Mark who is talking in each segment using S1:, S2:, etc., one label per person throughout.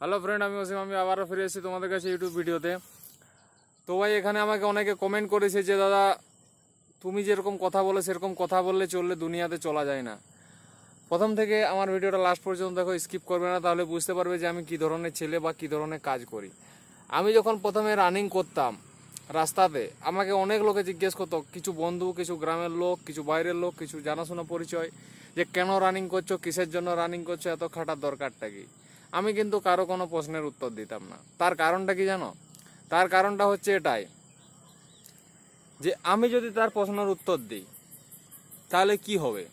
S1: hello friend আমি ওসিম আমি আবারও ফিরে এসেছি তোমাদের কাছে ইউটিউব ভিডিওতে তো ভাই এখানে আমাকে অনেকে কমেন্ট করেছে যে দাদা তুমি যেরকম কথা বলে সেরকম কথা বললে চললে দুনিয়াতে চলা যায় না প্রথম থেকে আমার ভিডিওটা লাস্ট পর্যন্ত দেখো স্কিপ করবে না তাহলে বুঝতে পারবে যে আমি কী ধরনের ছেলে বা কী ধরনের কাজ করি আমি যখন প্রথমে রানিং করতাম রাস্তাতে আমাকে অনেক লোকে জিজ্ঞেস করতো কিছু বন্ধু কিছু গ্রামের লোক কিছু বাইরের লোক কিছু জানাশোনা পরিচয় যে কেন রানিং করছো কিসের জন্য রানিং করছো এত খাটার দরকারটা কি আমি কিন্তু কারো কোনো প্রশ্নের উত্তর দিতাম না তার কারণটা কি জানো তার কারণটা হচ্ছে এটাই যে আমি যদি তার প্রশ্নের উত্তর দিই তাহলে কি হবে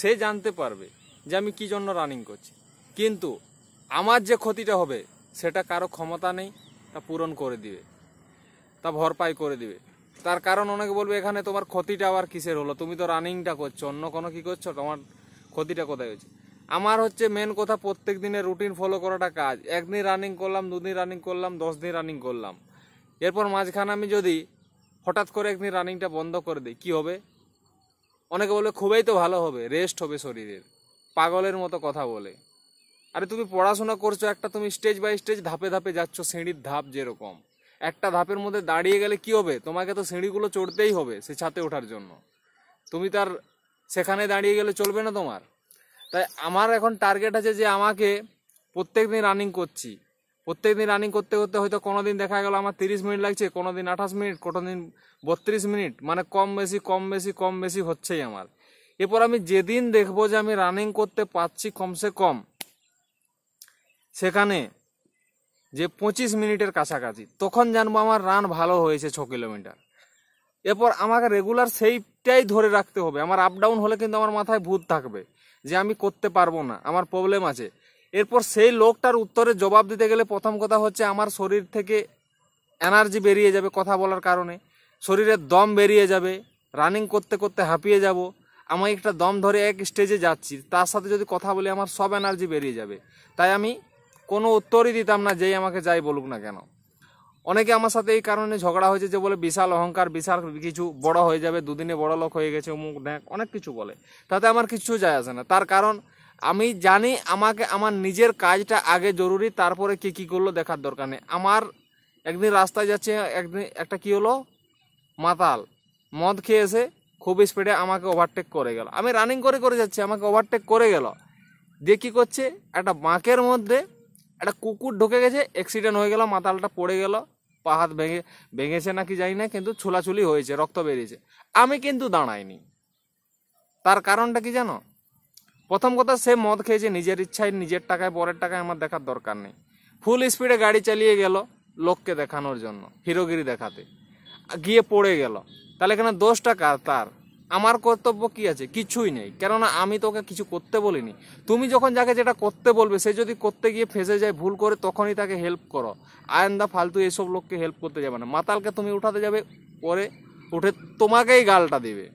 S1: সে জানতে পারবে যে আমি কি জন্য রানিং করছি কিন্তু আমার যে ক্ষতিটা হবে সেটা কারো ক্ষমতা নেই তা পূরণ করে দিবে তা ভরপাই করে দিবে তার কারণ অনেকে বলবে এখানে তোমার ক্ষতিটা আবার কিসের হলো তুমি তো রানিংটা করছো অন্য কোনো কি করছো তোমার ক্ষতিটা কোথায় হচ্ছে আমার হচ্ছে মেন কথা প্রত্যেক দিনের রুটিন ফলো করাটা কাজ একদিন রানিং করলাম দুদিন রানিং করলাম দশ দিন রানিং করলাম এরপর মাঝখানে আমি যদি হঠাৎ করে একদিন রানিংটা বন্ধ করে দিই কী হবে অনেকে বলে খুবই তো ভালো হবে রেস্ট হবে শরীরের পাগলের মতো কথা বলে আরে তুমি পড়াশোনা করছো একটা তুমি স্টেজ বাই স্টেজ ধাপে ধাপে যাচ্ছ সিঁড়ির ধাপ যেরকম একটা ধাপের মধ্যে দাঁড়িয়ে গেলে কি হবে তোমাকে তো সিঁড়িগুলো চড়তেই হবে সে ছাতে ওঠার জন্য তুমি তার সেখানে দাঁড়িয়ে গেলে চলবে না তোমার তাই আমার এখন টার্গেট আছে যে আমাকে প্রত্যেক দিন রানিং করছি প্রত্যেক দিন রানিং করতে করতে হয়তো কোনো দিন দেখা গেল আমার তিরিশ মিনিট লাগছে কোনো দিন আঠাশ মিনিট কোনো দিন বত্রিশ মিনিট মানে কম বেশি কম বেশি কম বেশি হচ্ছেই আমার এরপর আমি যেদিন দেখবো যে আমি রানিং করতে পারছি কমসে কম সেখানে যে পঁচিশ মিনিটের কাছাকাছি তখন জানবো আমার রান ভালো হয়েছে ছ কিলোমিটার এরপর আমাকে রেগুলার সেইটাই ধরে রাখতে হবে আমার আপ ডাউন হলে কিন্তু আমার মাথায় ভূত থাকবে যে আমি করতে পারবো না আমার প্রবলেম আছে এরপর সেই লোকটার উত্তরে জবাব দিতে গেলে প্রথম কথা হচ্ছে আমার শরীর থেকে এনার্জি বেরিয়ে যাবে কথা বলার কারণে শরীরের দম বেরিয়ে যাবে রানিং করতে করতে হাঁপিয়ে যাব আমি একটা দম ধরে এক স্টেজে যাচ্ছি তার সাথে যদি কথা বলি আমার সব এনার্জি বেরিয়ে যাবে তাই আমি কোনো উত্তরই দিতাম না যেই আমাকে যাই বলুক না কেন অনেকে আমার সাথে এই কারণে ঝগড়া হয়েছে যে বলে বিশাল অহংকার বিশাল কিছু বড় হয়ে যাবে দুদিনে বড় লোক হয়ে গেছে অমুক ঢ্যাঁক অনেক কিছু বলে তাতে আমার কিছু যায় আসে না তার কারণ আমি জানি আমাকে আমার নিজের কাজটা আগে জরুরি তারপরে কি কী করলো দেখার দরকার নেই আমার একদিন রাস্তায় যাচ্ছে একদিন একটা কী হলো মাতাল মদ খেয়ে এসে খুব স্পিডে আমাকে ওভারটেক করে গেল আমি রানিং করে করে যাচ্ছি আমাকে ওভারটেক করে গেল দিয়ে কী করছে একটা বাঁকের মধ্যে একটা কুকুর ঢুকে গেছে অ্যাক্সিডেন্ট হয়ে গেল মাতালটা পড়ে গেল পা হাত ভেঙে ভেঙেছে নাকি জানি না কিন্তু ছোলাছুলি হয়েছে রক্ত বেরিয়েছে আমি কিন্তু দাঁড়াইনি তার কারণটা কি জানো প্রথম কথা সে মদ খেয়েছে নিজের ইচ্ছায় নিজের টাকায় পরের টাকায় আমার দেখার দরকার নেই ফুল স্পিডে গাড়ি চালিয়ে গেল লোককে দেখানোর জন্য হিরোগিরি দেখাতে গিয়ে পড়ে গেল তাহলে এখানে দোষটা কার তার আমার কর্তব্য কি আছে কিছুই নেই কেননা আমি তোকে কিছু করতে বলিনি তুমি যখন যাকে যেটা করতে বলবে সে যদি করতে গিয়ে ফেসে যায় ভুল করে তখনই তাকে হেল্প করো আয়েন্দা ফালতু এসব লোককে হেল্প করতে যাবে না মাতালকে তুমি উঠাতে যাবে পরে উঠে তোমাকেই গালটা দেবে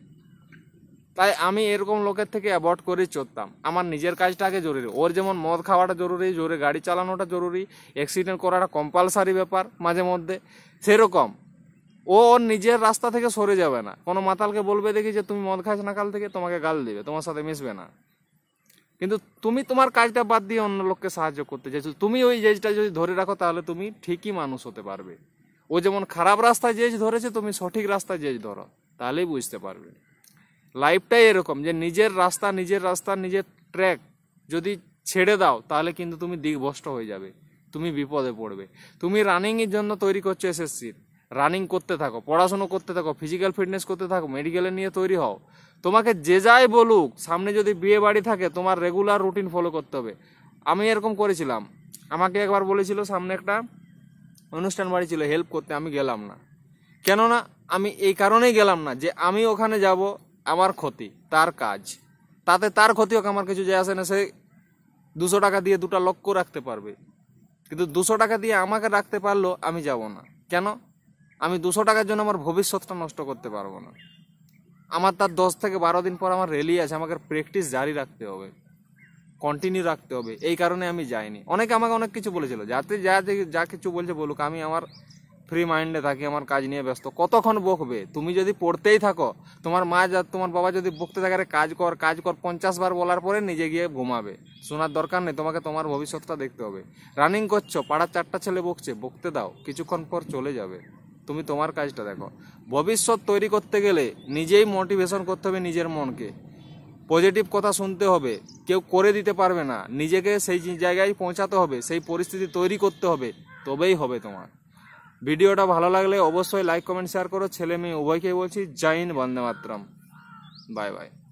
S1: তাই আমি এরকম লোকের থেকে অ্যাভয়েড করেই চলতাম আমার নিজের কাজটা আগে জরুরি ওর যেমন মদ খাওয়াটা জরুরি জোরে গাড়ি চালানোটা জরুরি অ্যাক্সিডেন্ট করাটা কম্পালসারি ব্যাপার মাঝে মধ্যে সেরকম ও ওর নিজের রাস্তা থেকে সরে যাবে না কোনো মাতালকে বলবে দেখি যে তুমি মদ খাইছ না কাল থেকে তোমাকে গাল দেবে তোমার সাথে মিশবে না কিন্তু তুমি তোমার কাজটা বাদ দিয়ে অন্য লোককে সাহায্য করতে চাইছো তুমি ওই জেজটা যদি ধরে রাখো তাহলে তুমি ঠিকই মানুষ হতে পারবে ও যেমন খারাপ রাস্তায় জেজ ধরেছে তুমি সঠিক রাস্তায় জেজ ধরো তাহলেই বুঝতে পারবে লাইফটাই এরকম যে নিজের রাস্তা নিজের রাস্তা নিজের ট্র্যাক যদি ছেড়ে দাও তাহলে কিন্তু তুমি দিগভষ্ট হয়ে যাবে তুমি বিপদে পড়বে তুমি রানিংয়ের জন্য তৈরি করছো এসএসসির রানিং করতে থাকো পড়াশুনো করতে থাকো ফিজিক্যাল ফিটনেস করতে থাকো মেডিকেলে নিয়ে তৈরি হও তোমাকে যে যাই বলুক সামনে যদি বিয়ে বাড়ি থাকে তোমার রেগুলার রুটিন ফলো করতে হবে আমি এরকম করেছিলাম আমাকে একবার বলেছিল সামনে একটা অনুষ্ঠান বাড়ি ছিল হেল্প করতে আমি গেলাম না কেননা আমি এই কারণেই গেলাম না যে আমি ওখানে যাব আমার ক্ষতি তার কাজ তাতে তার ক্ষতি হোক আমার কিছু যায় আসে না সে দুশো টাকা দিয়ে দুটা লক্ষ্য রাখতে পারবে কিন্তু দুশো টাকা দিয়ে আমাকে রাখতে পারলো আমি যাব না কেন আমি দুশো টাকার জন্য আমার ভবিষ্যৎটা নষ্ট করতে পারবো না আমার তার দশ থেকে বারো দিন পর আমার রেলি আছে আমাকে প্র্যাকটিস জারি রাখতে হবে কন্টিনিউ রাখতে হবে এই কারণে আমি যাইনি অনেকে আমাকে অনেক কিছু বলেছিল যাতে যা যা কিছু বলছে বলুক আমি আমার ফ্রি মাইন্ডে থাকি আমার কাজ নিয়ে ব্যস্ত কতক্ষণ বকবে তুমি যদি পড়তেই থাকো তোমার মা যা তোমার বাবা যদি বকতে থাকে আরে কাজ কর কাজ কর পঞ্চাশ বার বলার পরে নিজে গিয়ে ঘুমাবে শোনার দরকার নেই তোমাকে তোমার ভবিষ্যৎটা দেখতে হবে রানিং করছো পাড়ার চারটা ছেলে বকছে বকতে দাও কিছুক্ষণ পর চলে যাবে তুমি তোমার কাজটা দেখো ভবিষ্যৎ তৈরি করতে গেলে নিজেই মোটিভেশন করতে হবে নিজের মনকে পজিটিভ কথা শুনতে হবে কেউ করে দিতে পারবে না নিজেকে সেই জায়গায় পৌঁছাতে হবে সেই পরিস্থিতি তৈরি করতে হবে তবেই হবে তোমার ভিডিওটা ভালো লাগলে অবশ্যই লাইক কমেন্ট শেয়ার করো ছেলে মেয়ে উভয়কেই বলছি জয় হিন্দ বন্দে মাতরম বাই বাই